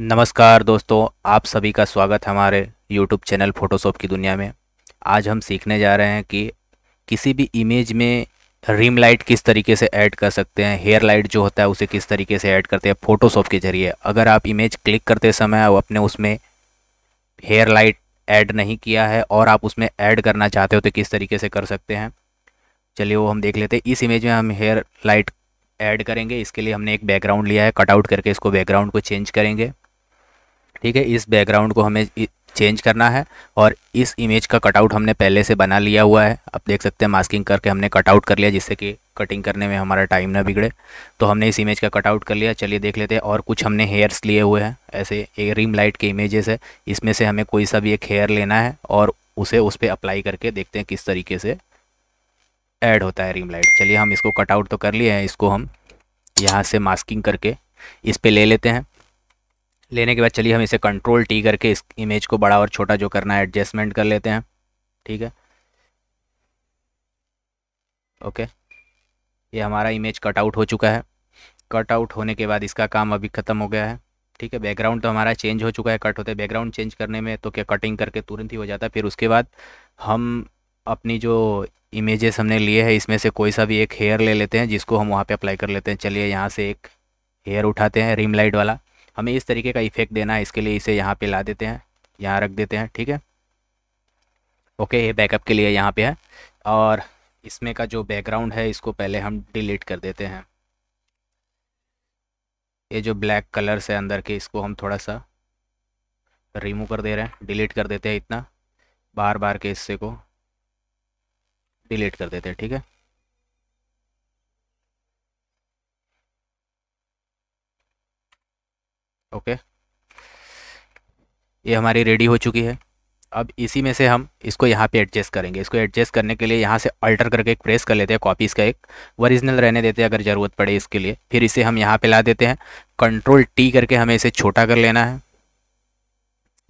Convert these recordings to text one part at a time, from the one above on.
नमस्कार दोस्तों आप सभी का स्वागत है हमारे YouTube चैनल फ़ोटोशॉप की दुनिया में आज हम सीखने जा रहे हैं कि किसी भी इमेज में रिम लाइट किस तरीके से ऐड कर सकते हैं हेयर लाइट जो होता है उसे किस तरीके से ऐड करते हैं फ़ोटोशॉप के ज़रिए अगर आप इमेज क्लिक करते समय और अपने उसमें हेयर लाइट ऐड नहीं किया है और आप उसमें ऐड करना चाहते हो तो किस तरीके से कर सकते हैं चलिए वो हम देख लेते हैं इस इमेज में हम हेयर लाइट ऐड करेंगे इसके लिए हमने एक बैकग्राउंड लिया है कटआउट करके इसको बैकग्राउंड को चेंज करेंगे ठीक है इस बैकग्राउंड को हमें चेंज करना है और इस इमेज का कटआउट हमने पहले से बना लिया हुआ है आप देख सकते हैं मास्किंग करके हमने कटआउट कर लिया जिससे कि कटिंग करने में हमारा टाइम ना बिगड़े तो हमने इस इमेज का कटआउट कर लिया चलिए देख लेते हैं और कुछ हमने हेयर्स लिए हुए हैं ऐसे एक रिम लाइट के इमेजेस है इसमें से हमें कोई सा भी एक हेयर लेना है और उसे उस पर अप्लाई करके देखते हैं किस तरीके से ऐड होता है रिम लाइट चलिए हम इसको कटआउट तो कर लिए हैं इसको हम यहाँ से मास्किंग करके इस पर ले लेते हैं लेने के बाद चलिए हम इसे कंट्रोल टी करके इस इमेज को बड़ा और छोटा जो करना है एडजस्टमेंट कर लेते हैं ठीक है ओके ये हमारा इमेज कट आउट हो चुका है कट आउट होने के बाद इसका काम अभी ख़त्म हो गया है ठीक है बैकग्राउंड तो हमारा चेंज हो चुका है कट होते बैकग्राउंड चेंज करने में तो क्या कटिंग करके तुरंत ही हो जाता है फिर उसके बाद हम अपनी जो इमेजेस हमने लिए है इसमें से कोई सा भी एक हेयर ले लेते हैं जिसको हम वहाँ पे अप्लाई कर लेते हैं चलिए यहाँ से एक हेयर उठाते हैं रिम लाइट वाला हमें इस तरीके का इफेक्ट देना है इसके लिए इसे यहाँ पे ला देते हैं यहाँ रख देते हैं ठीक है ओके ये बैकअप के लिए यहाँ पे है और इसमें का जो बैकग्राउंड है इसको पहले हम डिलीट कर देते हैं ये जो ब्लैक कलर्स है अंदर के इसको हम थोड़ा सा रिमूव कर दे रहे हैं डिलीट कर देते हैं इतना बार बार के हिस्से को डिलीट कर देते हैं ठीक है ओके ये हमारी रेडी हो चुकी है अब इसी में से हम इसको यहाँ पे एडजस्ट करेंगे इसको एडजस्ट करने के लिए यहाँ से अल्टर करके एक प्रेस कर लेते हैं कॉपीज़ का एक ओरिजिनल रहने देते हैं अगर ज़रूरत पड़े इसके लिए फिर इसे हम यहाँ पे ला देते हैं कंट्रोल टी करके हमें इसे छोटा कर लेना है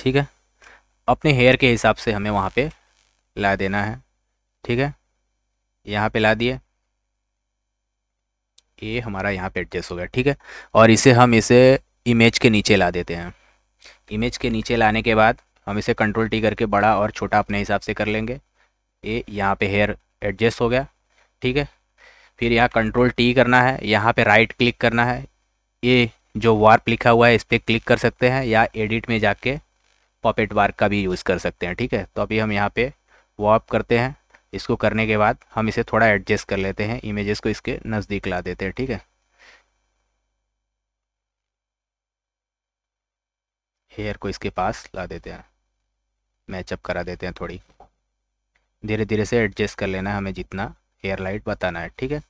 ठीक है अपने हेयर के हिसाब से हमें वहाँ पर ला देना है ठीक है यहाँ पर ला दिए ये हमारा यहाँ पर एडजस्ट हो गया ठीक है और इसे हम इसे इमेज के नीचे ला देते हैं इमेज के नीचे लाने के बाद हम इसे कंट्रोल टी करके बड़ा और छोटा अपने हिसाब से कर लेंगे ये यहाँ पे हेयर एडजस्ट हो गया ठीक है फिर यहाँ कंट्रोल टी करना है यहाँ पे राइट क्लिक करना है ये जो वार्प लिखा हुआ है इस पर क्लिक कर सकते हैं या एडिट में जाके पॉपेट वार्क का भी यूज़ कर सकते हैं ठीक है तो अभी हम यहाँ पर वार्प करते हैं इसको करने के बाद हम इसे थोड़ा एडजस्ट कर लेते हैं इमेजेस को इसके नज़दीक ला देते हैं ठीक है हेयर को इसके पास ला देते हैं मैचअप करा देते हैं थोड़ी धीरे धीरे से एडजस्ट कर लेना है हमें जितना हेयर लाइट बताना है ठीक है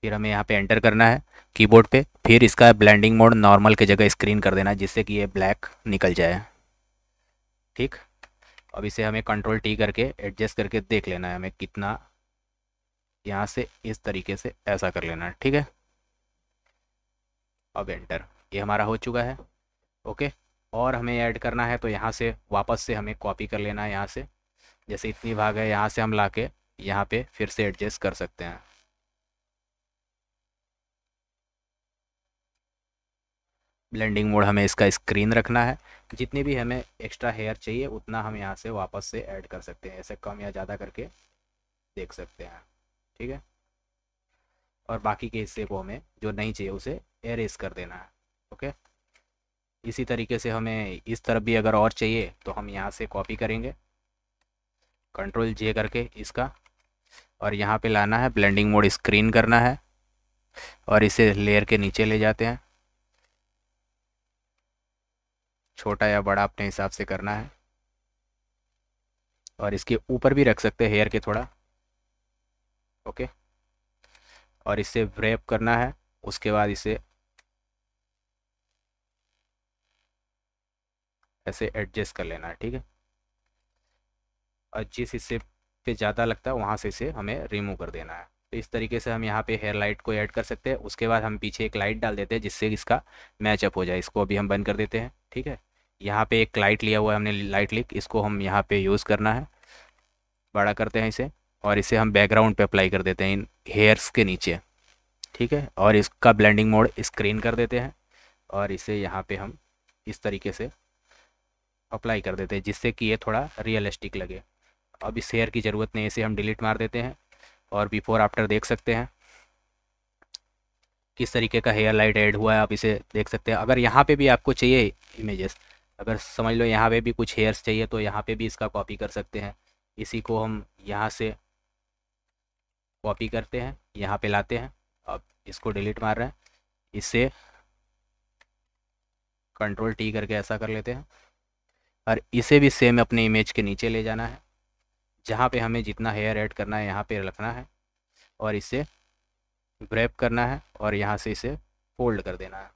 फिर हमें यहाँ पे एंटर करना है कीबोर्ड पे फिर इसका ब्लेंडिंग मोड नॉर्मल की जगह स्क्रीन कर देना है जिससे कि ये ब्लैक निकल जाए ठीक अब इसे हमें कंट्रोल टी करके एडजस्ट करके देख लेना है हमें कितना यहाँ से इस तरीके से ऐसा कर लेना है ठीक है अब एंटर ये हमारा हो चुका है ओके और हमें ऐड करना है तो यहाँ से वापस से हमें कॉपी कर लेना है यहाँ से जैसे इतनी भाग है यहाँ से हम ला के यहाँ पर फिर से एडजस्ट कर सकते हैं ब्लेंडिंग मोड हमें इसका स्क्रीन रखना है जितनी भी हमें एक्स्ट्रा हेयर चाहिए उतना हम यहाँ से वापस से ऐड कर सकते हैं ऐसे कम या ज़्यादा करके देख सकते हैं ठीक है और बाकी के हिस्से को हमें जो नहीं चाहिए उसे एरेस कर देना है ओके इसी तरीके से हमें इस तरफ भी अगर और चाहिए तो हम यहाँ से कॉपी करेंगे कंट्रोल जे करके इसका और यहाँ पे लाना है ब्लेंडिंग मोड स्क्रीन करना है और इसे लेयर के नीचे ले जाते हैं छोटा या बड़ा अपने हिसाब से करना है और इसके ऊपर भी रख सकते हैं हेयर के थोड़ा ओके और इसे व्रेप करना है उसके बाद इसे ऐसे एडजस्ट कर लेना है ठीक है और जिस हिस्से पे ज़्यादा लगता है वहाँ से इसे हमें रिमूव कर देना है तो इस तरीके से हम यहाँ पे हेयर लाइट को ऐड कर सकते हैं उसके बाद हम पीछे एक लाइट डाल देते हैं जिससे इसका मैचअप हो जाए इसको अभी हम बंद कर देते हैं ठीक है यहाँ पे एक लाइट लिया हुआ है हमने लाइट लिख इसको हम यहाँ पे यूज़ करना है बड़ा करते हैं इसे और इसे हम बैकग्राउंड पे अप्लाई कर देते हैं इन हेयर्स के नीचे ठीक है और इसका ब्लेंडिंग मोड स्क्रीन कर देते हैं और इसे यहाँ पे हम इस तरीके से अप्लाई कर देते हैं जिससे कि ये थोड़ा रियलिस्टिक लगे अब इस हेयर की ज़रूरत नहीं इसे हम डिलीट मार देते हैं और बिफोर आफ्टर देख सकते हैं किस तरीके का हेयर लाइट ऐड हुआ है आप इसे देख सकते हैं अगर यहाँ पे भी आपको चाहिए इमेजेस अगर समझ लो यहाँ पे भी कुछ हेयर्स चाहिए तो यहाँ पे भी इसका कॉपी कर सकते हैं इसी को हम यहाँ से कॉपी करते हैं यहाँ पे लाते हैं अब इसको डिलीट मार रहे हैं इससे कंट्रोल टी करके ऐसा कर लेते हैं और इसे भी सेम अपने इमेज के नीचे ले जाना है जहाँ पे हमें जितना हेयर ऐड करना है यहाँ पे रखना है और इसे ग्रैप करना है और यहाँ से इसे फोल्ड कर देना है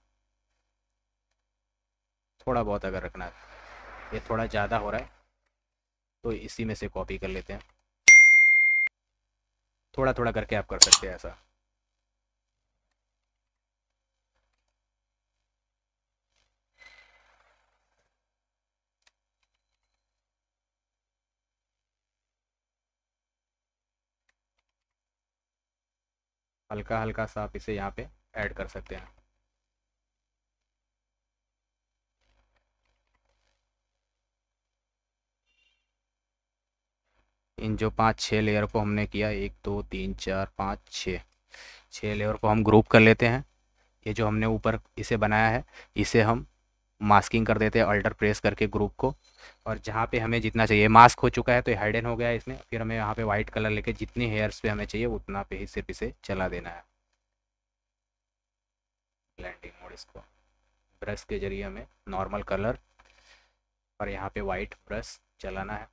थोड़ा बहुत अगर रखना है ये थोड़ा ज़्यादा हो रहा है तो इसी में से कॉपी कर लेते हैं थोड़ा थोड़ा करके आप कर सकते हैं ऐसा हल्का हल्का सा आप इसे यहाँ पे ऐड कर सकते हैं इन जो पांच छः लेयर को हमने किया एक दो तीन चार पाँच छः छः लेयर को हम ग्रुप कर लेते हैं ये जो हमने ऊपर इसे बनाया है इसे हम मास्किंग कर देते हैं अल्टर प्रेस करके ग्रुप को और जहाँ पे हमें जितना चाहिए मास्क हो चुका है तो हाइडन हो गया है इसमें फिर हमें यहाँ पे वाइट कलर लेके जितने हेयर्स पे हमें चाहिए उतना पे ही सिर्फ इसे चला देना है लैंडिंग मोड इसको ब्रश के जरिए हमें नॉर्मल कलर और यहाँ पे वाइट ब्रश चलाना है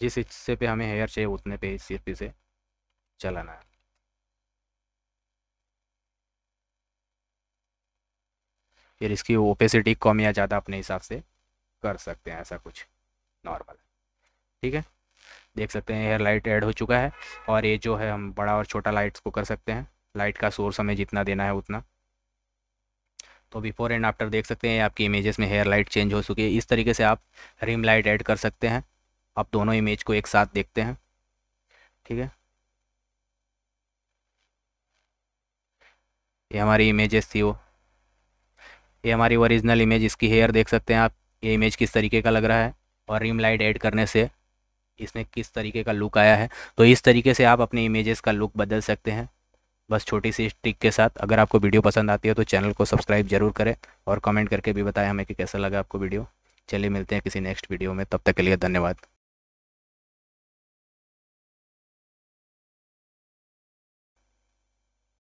जिस हिस्से पे हमें हेयर चाहिए उतने पे ही सिर्फ इसे चलाना है फिर इसकी ओपेसिटी कम या ज़्यादा अपने हिसाब से कर सकते हैं ऐसा कुछ नॉर्मल ठीक है देख सकते हैं हेयर लाइट ऐड हो चुका है और ये जो है हम बड़ा और छोटा लाइट्स को कर सकते हैं लाइट का सोर्स हमें जितना देना है उतना तो बिफोर एंड आफ्टर देख सकते हैं आपकी इमेजेस में हेयर लाइट चेंज हो चुकी है इस तरीके से आप रिम लाइट ऐड कर सकते हैं आप दोनों इमेज को एक साथ देखते हैं ठीक है ये हमारी इमेजेस थी वो ये हमारी ओरिजिनल इमेज इसकी हेयर देख सकते हैं आप ये इमेज किस तरीके का लग रहा है और रिम लाइट ऐड करने से इसमें किस तरीके का लुक आया है तो इस तरीके से आप अपने इमेजेस का लुक बदल सकते हैं बस छोटी सी ट्रिक के साथ अगर आपको वीडियो पसंद आती है तो चैनल को सब्सक्राइब जरूर करें और कमेंट करके भी बताएं हमें कि कैसा लगा आपको वीडियो चलिए मिलते हैं किसी नेक्स्ट वीडियो में तब तक के लिए धन्यवाद